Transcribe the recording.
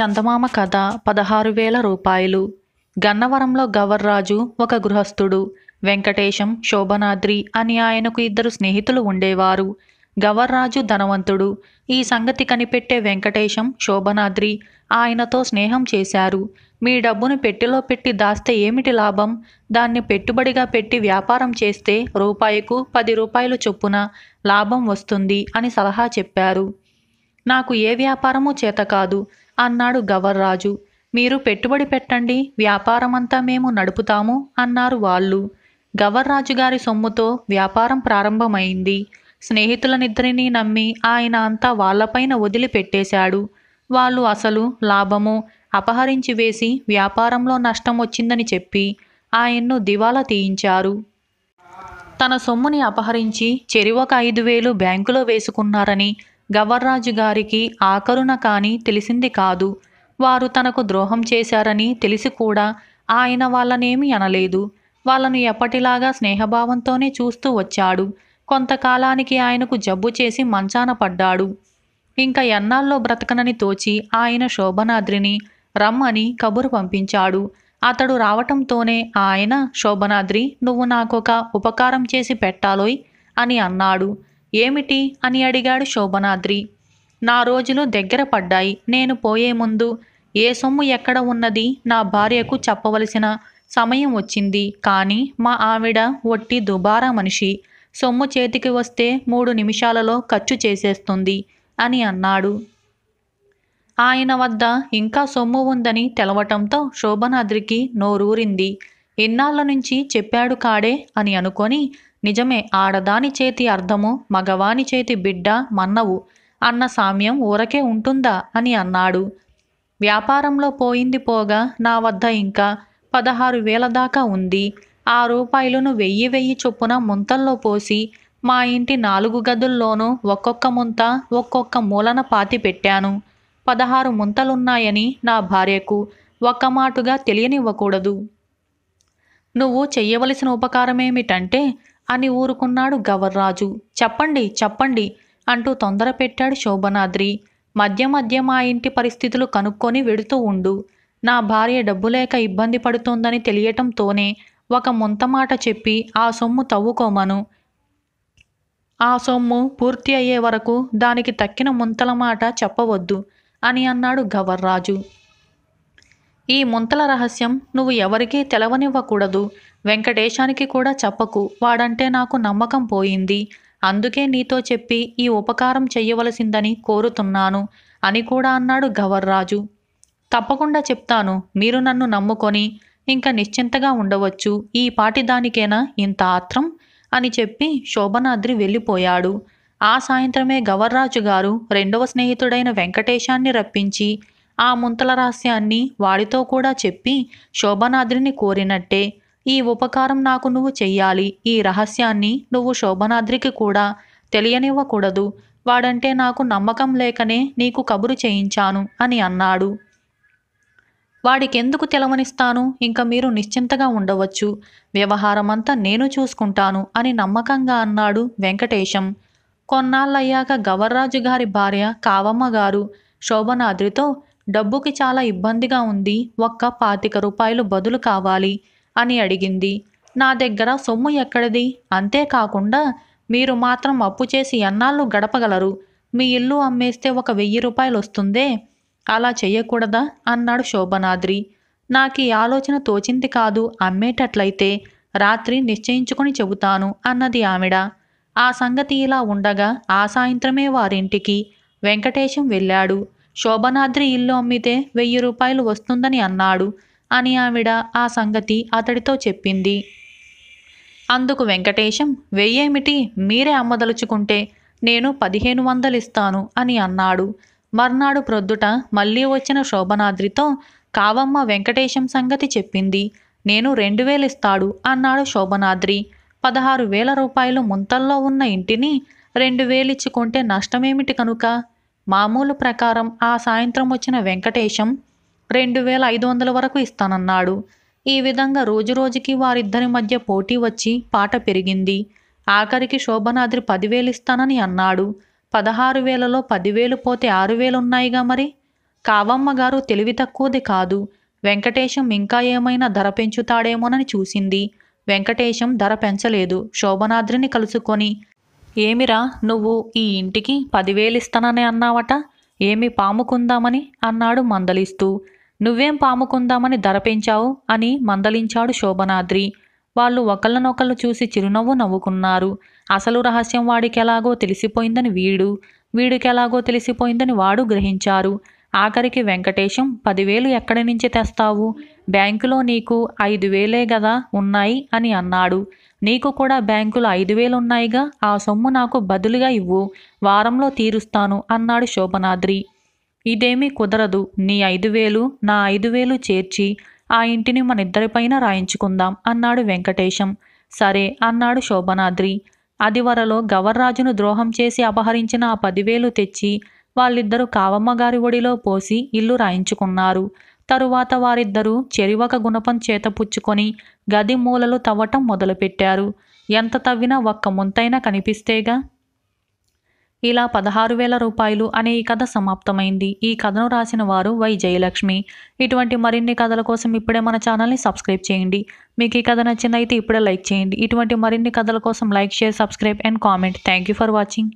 చందమామ కథ పదహారు వేల రూపాయలు గన్నవరంలో గవర్రాజు ఒక గృహస్థుడు వెంకటేశం శోభనాద్రి అని ఆయనకు ఇద్దరు స్నేహితులు ఉండేవారు గవర్రాజు ధనవంతుడు ఈ సంగతి కనిపెట్టే వెంకటేశం శోభనాద్రి ఆయనతో స్నేహం చేశారు మీ డబ్బును పెట్టిలో పెట్టి దాస్తే ఏమిటి లాభం దాన్ని పెట్టుబడిగా పెట్టి వ్యాపారం చేస్తే రూపాయికు పది రూపాయలు చొప్పున లాభం వస్తుంది అని సలహా చెప్పారు నాకు ఏ వ్యాపారమూ చేత కాదు అన్నాడు గవర్రాజు మీరు పెట్టుబడి పెట్టండి వ్యాపారమంతా మేము నడుపుతాము అన్నారు వాళ్ళు గవర్రాజు గారి సొమ్ముతో వ్యాపారం ప్రారంభమైంది నిద్రని నమ్మి ఆయన అంతా వాళ్లపైన వదిలిపెట్టేశాడు వాళ్ళు అసలు లాభము అపహరించి వేసి వ్యాపారంలో నష్టం వచ్చిందని చెప్పి ఆయన్ను దివాలా తీయించారు తన సొమ్ముని అపహరించి చెరివొక ఐదు వేలు బ్యాంకులో వేసుకున్నారని గవర్రాజు గారికి ఆకరుణ కానీ తెలిసింది కాదు వారు తనకు ద్రోహం చేశారని తెలిసి కూడా ఆయన వాళ్ళనేమీ అనలేదు వాళ్ళను ఎప్పటిలాగా స్నేహభావంతోనే చూస్తూ వచ్చాడు కొంతకాలానికి ఆయనకు జబ్బు చేసి మంచాన పడ్డాడు ఇంకా ఎన్నాల్లో బ్రతకనని తోచి ఆయన శోభనాద్రిని రమ్మని కబురు పంపించాడు అతడు రావటంతోనే ఆయన శోభనాద్రి నువ్వు నాకొక ఉపకారం చేసి పెట్టాలోయ్ అని అన్నాడు ఏమిటి అని అడిగాడు శోభనాద్రి నా రోజులు దగ్గర పడ్డాయి నేను పోయే ముందు ఏ సొమ్ము ఎక్కడ ఉన్నది నా భార్యకు చెప్పవలసిన సమయం వచ్చింది కానీ మా ఆవిడ ఒట్టి దుబారా మనిషి సొమ్ము చేతికి వస్తే మూడు నిమిషాలలో ఖర్చు చేసేస్తుంది అని అన్నాడు ఆయన వద్ద ఇంకా సొమ్ము ఉందని తెలవటంతో శోభనాద్రికి నోరూరింది ఇన్నాళ్ళ నుంచి చెప్పాడు కాడే అని అనుకొని నిజమే ఆడదాని చేతి అర్థము మగవాని చేతి బిడ్డ మన్నవు అన్న సామ్యం ఊరకే ఉంటుందా అని అన్నాడు వ్యాపారంలో పోయింది పోగా నా వద్ద ఇంకా పదహారు వేల దాకా ఉంది ఆ రూపాయలను వెయ్యి వెయ్యి చొప్పున ముంతల్లో పోసి మా ఇంటి నాలుగు గదుల్లోనూ ఒక్కొక్క ముంత ఒక్కొక్క మూలన పాతి పెట్టాను పదహారు ముంతలున్నాయని నా భార్యకు ఒక్క మాటుగా తెలియనివ్వకూడదు నువ్వు చెయ్యవలసిన ఉపకారమేమిటంటే అని ఊరుకున్నాడు గవర్రాజు చెప్పండి చెప్పండి అంటూ తొందర పెట్టాడు శోభనాద్రి మధ్య మధ్య మా ఇంటి పరిస్థితులు కనుక్కొని వెడుతూ ఉండు నా భార్య డబ్బు లేక ఇబ్బంది పడుతోందని తెలియటంతోనే ఒక ముంత మాట చెప్పి ఆ సొమ్ము తవ్వుకోమను ఆ సొమ్ము పూర్తి అయ్యే వరకు దానికి తక్కిన ముంతల మాట చెప్పవద్దు అని అన్నాడు గవర్రాజు ఈ ముంతల రహస్యం నువ్వు ఎవరికీ తెలవనివ్వకూడదు వెంకటేశానికి కూడా చెప్పకు వాడంటే నాకు నమ్మకం పోయింది అందుకే నీతో చెప్పి ఈ ఉపకారం చెయ్యవలసిందని కోరుతున్నాను అని కూడా అన్నాడు గవర్రాజు తప్పకుండా చెప్తాను మీరు నన్ను నమ్ముకొని ఇంకా నిశ్చింతగా ఉండవచ్చు ఈ పాటి దానికేనా ఇంత ఆత్రం అని చెప్పి శోభనాద్రి వెళ్ళిపోయాడు ఆ సాయంత్రమే గవర్రాజు గారు రెండవ స్నేహితుడైన వెంకటేశాన్ని రప్పించి ఆ ముంతల రహస్యాన్ని వాడితో కూడా చెప్పి శోభనాద్రిని కోరినట్టే ఈ ఉపకారం నాకు నువ్వు చెయ్యాలి ఈ రహస్యాన్ని నువ్వు శోభనాద్రికి కూడా తెలియనివ్వకూడదు వాడంటే నాకు నమ్మకం లేకనే నీకు కబురు చేయించాను అని అన్నాడు వాడికెందుకు తెలవనిస్తాను ఇంకా మీరు నిశ్చింతగా ఉండవచ్చు వ్యవహారమంతా నేను చూసుకుంటాను అని నమ్మకంగా అన్నాడు వెంకటేశం కొన్నాళ్ళయ్యాక గవర్రాజు గారి భార్య కావమ్మ గారు శోభనాద్రితో డబ్బుకి చాలా ఇబ్బందిగా ఉంది ఒక్క పాతిక రూపాయలు బదులు కావాలి అని అడిగింది నా దగ్గర సొమ్ము ఎక్కడిది అంతేకాకుండా మీరు మాత్రం అప్పు చేసి ఎన్నాళ్ళు గడపగలరు మీ ఇల్లు అమ్మేస్తే ఒక వెయ్యి రూపాయలు వస్తుందే అలా చేయకూడదా అన్నాడు శోభనాద్రి నాకు ఈ ఆలోచన తోచింది కాదు అమ్మేటట్లయితే రాత్రి నిశ్చయించుకుని చెబుతాను అన్నది ఆవిడ ఆ సంగతి ఇలా ఉండగా ఆ సాయంత్రమే వారింటికి వెంకటేశం వెళ్ళాడు శోభనాద్రి ఇల్లు అమ్మితే వెయ్యి రూపాయలు వస్తుందని అన్నాడు అని ఆవిడ ఆ సంగతి అతడితో చెప్పింది అందుకు వెంకటేశం వెయ్యేమిటి మీరే అమ్మదలుచుకుంటే నేను పదిహేను వందలు ఇస్తాను అని అన్నాడు మర్నాడు ప్రొద్దుట మళ్ళీ వచ్చిన శోభనాద్రితో కావమ్మ వెంకటేశం సంగతి చెప్పింది నేను రెండు వేలు ఇస్తాడు అన్నాడు శోభనాద్రి పదహారు వేల రూపాయలు ముంతల్లో ఉన్న ఇంటిని రెండు వేలిచ్చుకుంటే నష్టమేమిటి కనుక మామూలు ప్రకారం ఆ సాయంత్రం వచ్చిన వెంకటేశం రెండు వేల ఐదు వందల వరకు ఇస్తానన్నాడు ఈ విధంగా రోజురోజుకి వారిద్దరి మధ్య పోటీ వచ్చి పాట పెరిగింది ఆఖరికి శోభనాద్రి పదివేలు ఇస్తానని అన్నాడు పదహారు వేలలో పదివేలు పోతే ఆరు వేలున్నాయిగా మరి కావమ్మ గారు తెలివి తక్కువది కాదు వెంకటేశం ఇంకా ఏమైనా ధర పెంచుతాడేమోనని చూసింది వెంకటేశం ధర పెంచలేదు శోభనాద్రిని కలుసుకొని ఏమిరా నువ్వు ఈ ఇంటికి పదివేలు ఇస్తానని అన్నావట ఏమి పాముకుందామని అన్నాడు మందలిస్తూ నువ్వేం పాముకుందామని ధర పెంచావు అని మందలించాడు శోభనాద్రి వాళ్ళు ఒకళ్ళనొకళ్ళు చూసి చిరునవ్వు నవ్వుకున్నారు అసలు రహస్యం వాడికెలాగో తెలిసిపోయిందని వీడు వీడికెలాగో తెలిసిపోయిందని వాడు గ్రహించారు ఆఖరికి వెంకటేశం పదివేలు ఎక్కడి నుంచి తెస్తావు బ్యాంకులో నీకు ఐదు వేలే కదా ఉన్నాయి అని అన్నాడు నీకు కూడా బ్యాంకులో ఐదు వేలు ఉన్నాయిగా ఆ సొమ్ము నాకు బదులుగా ఇవ్వు వారంలో తీరుస్తాను అన్నాడు శోభనాద్రి ఇదేమీ కుదరదు నీ ఐదు వేలు నా ఐదు వేలు చేర్చి ఆ ఇంటిని మనిద్దరిపైన రాయించుకుందాం అన్నాడు వెంకటేశం సరే అన్నాడు శోభనాద్రి అదివరలో గవర్రాజును ద్రోహం చేసి అపహరించిన ఆ పదివేలు తెచ్చి వాళ్ళిద్దరూ కావమ్మగారి ఒడిలో పోసి ఇల్లు రాయించుకున్నారు తరువాత వారిద్దరూ చెరివక గుణపం చేతపుచ్చుకొని గది మూలలు తవ్వటం మొదలుపెట్టారు ఎంత తవ్వినా ఒక్క ముంతైనా కనిపిస్తేగా ఇలా పదహారు వేల రూపాయలు అనే ఈ కథ సమాప్తమైంది ఈ కథను రాసిన వారు వై జయలక్ష్మి ఇటువంటి మరిన్ని కథల కోసం ఇప్పుడే మన ఛానల్ని సబ్స్క్రైబ్ చేయండి మీకు ఈ కథ నచ్చిందైతే ఇప్పుడే లైక్ చేయండి ఇటువంటి మరిన్ని కథల కోసం like share subscribe and comment thank you for watching